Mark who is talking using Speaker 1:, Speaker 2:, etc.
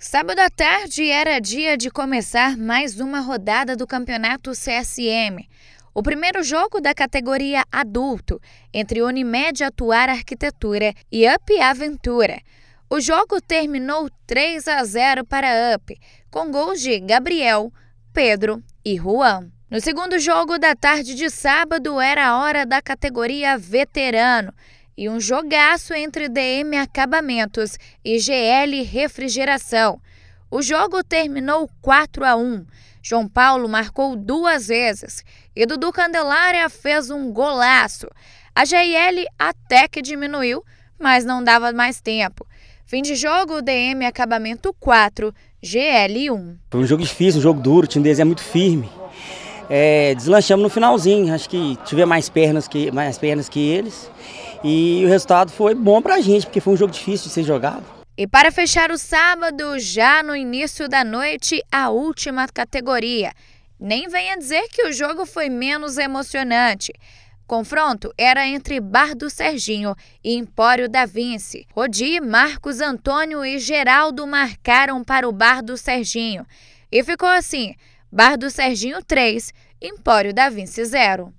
Speaker 1: Sábado à tarde era dia de começar mais uma rodada do Campeonato CSM. O primeiro jogo da categoria adulto entre Unimed Atuar Arquitetura e UP Aventura. O jogo terminou 3 a 0 para UP, com gols de Gabriel, Pedro e Juan. No segundo jogo da tarde de sábado era a hora da categoria veterano e um jogaço entre DM Acabamentos e GL Refrigeração. O jogo terminou 4 a 1. João Paulo marcou duas vezes e Dudu Candelária fez um golaço. A GL até que diminuiu, mas não dava mais tempo. Fim de jogo, DM Acabamento 4, GL 1.
Speaker 2: Foi um jogo difícil, um jogo duro, o time deles é muito firme é, deslanchamos no finalzinho, acho que tivemos mais pernas que, mais pernas que eles. E o resultado foi bom pra gente, porque foi um jogo difícil de ser jogado.
Speaker 1: E para fechar o sábado, já no início da noite, a última categoria. Nem venha dizer que o jogo foi menos emocionante. Confronto era entre Bar do Serginho e Empório da Vinci Rodi, Marcos Antônio e Geraldo marcaram para o Bar do Serginho. E ficou assim: Bar do Serginho 3, Empório da Vinci 0.